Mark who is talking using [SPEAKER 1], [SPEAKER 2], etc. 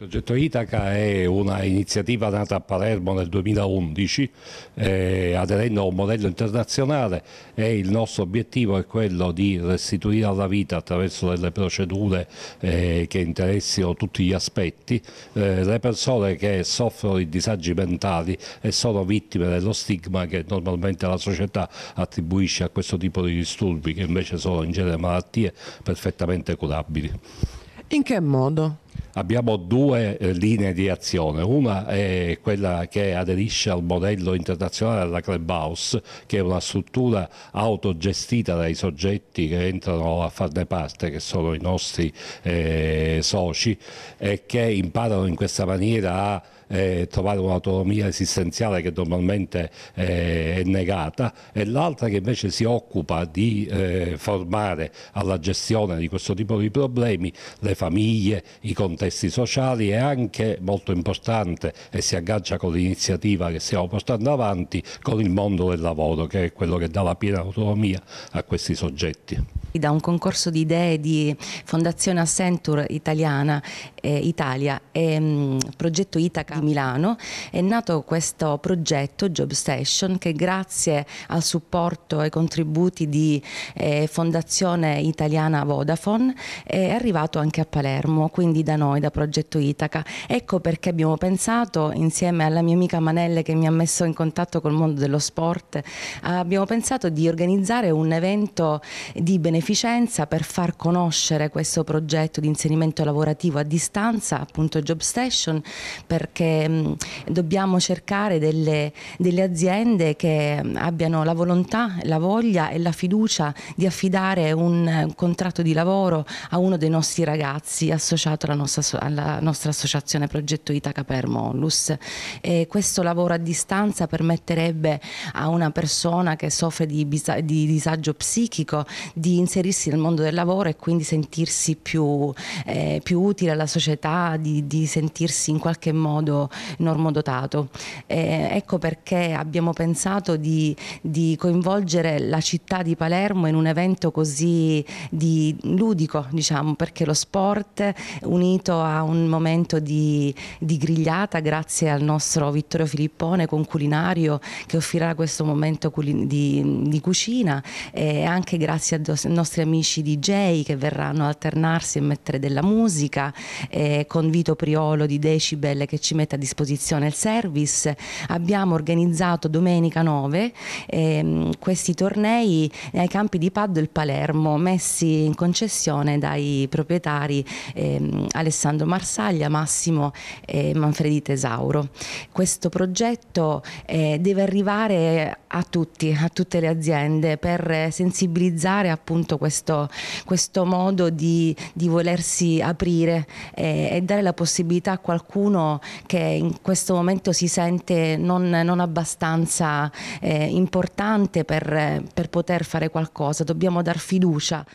[SPEAKER 1] Il progetto Itaca è un'iniziativa nata a Palermo nel 2011 eh, aderendo a un modello internazionale e il nostro obiettivo è quello di restituire alla vita attraverso delle procedure eh, che interessino tutti gli aspetti eh, le persone che soffrono di disagi mentali e sono vittime dello stigma che normalmente la società attribuisce a questo tipo di disturbi che invece sono in genere malattie perfettamente curabili. In che modo? abbiamo due eh, linee di azione. Una è quella che aderisce al modello internazionale della Clubhouse, che è una struttura autogestita dai soggetti che entrano a farne parte, che sono i nostri eh, soci, e che imparano in questa maniera a eh, trovare un'autonomia esistenziale che normalmente eh, è negata e l'altra che invece si occupa di eh, formare alla gestione di questo tipo di problemi le famiglie, i contesti sociali e anche molto importante e si aggancia con l'iniziativa che stiamo portando avanti con il mondo del lavoro che è quello che dà la piena autonomia a questi soggetti
[SPEAKER 2] vinti da un concorso di idee di Fondazione Accenture Italiana eh, Italia e mh, mm, progetto Itaca di Milano, è nato questo progetto Job Station che grazie al supporto e contributi di eh, Fondazione Italiana Vodafone è arrivato anche a Palermo, quindi da noi, da Progetto Itaca. Ecco perché abbiamo pensato insieme alla mia amica Manelle che mi ha messo in contatto col mondo dello sport, abbiamo pensato di organizzare un evento di beneficenza beneficenza per far conoscere questo progetto di inserimento lavorativo a distanza, appunto Job perché mm, dobbiamo cercare delle, delle aziende che mm, abbiano la volontà, la voglia e la fiducia di affidare un, contratto di lavoro a uno dei nostri ragazzi associato alla nostra, alla nostra associazione Progetto Itaca per Mollus. E questo lavoro a distanza permetterebbe a una persona che soffre di, di disagio psichico di inserire inserirsi nel mondo del lavoro e quindi sentirsi più, eh, più utile alla società, di, di, sentirsi in qualche modo normodotato. Eh, ecco perché abbiamo pensato di, di, coinvolgere la città di Palermo in un evento così di, ludico, diciamo, perché lo sport unito a un momento di, di grigliata grazie al nostro Vittorio Filippone, con culinario che offrirà questo momento di, di cucina e anche grazie al nostri amici DJ che verranno a alternarsi e mettere della musica, eh, con Vito Priolo di Decibel che ci mette a disposizione il service. Abbiamo organizzato domenica 9 eh, questi tornei ai campi di Paddle Palermo, messi in concessione dai proprietari eh, Alessandro Marsaglia, Massimo e Manfredi Tesauro. Questo progetto eh, deve arrivare a tutti, a tutte le aziende per sensibilizzare appunto appunto questo, questo modo di, di, volersi aprire e, eh, e, dare la possibilità a qualcuno che in questo momento si sente non, non abbastanza eh, importante per, per poter fare qualcosa, dobbiamo dar fiducia.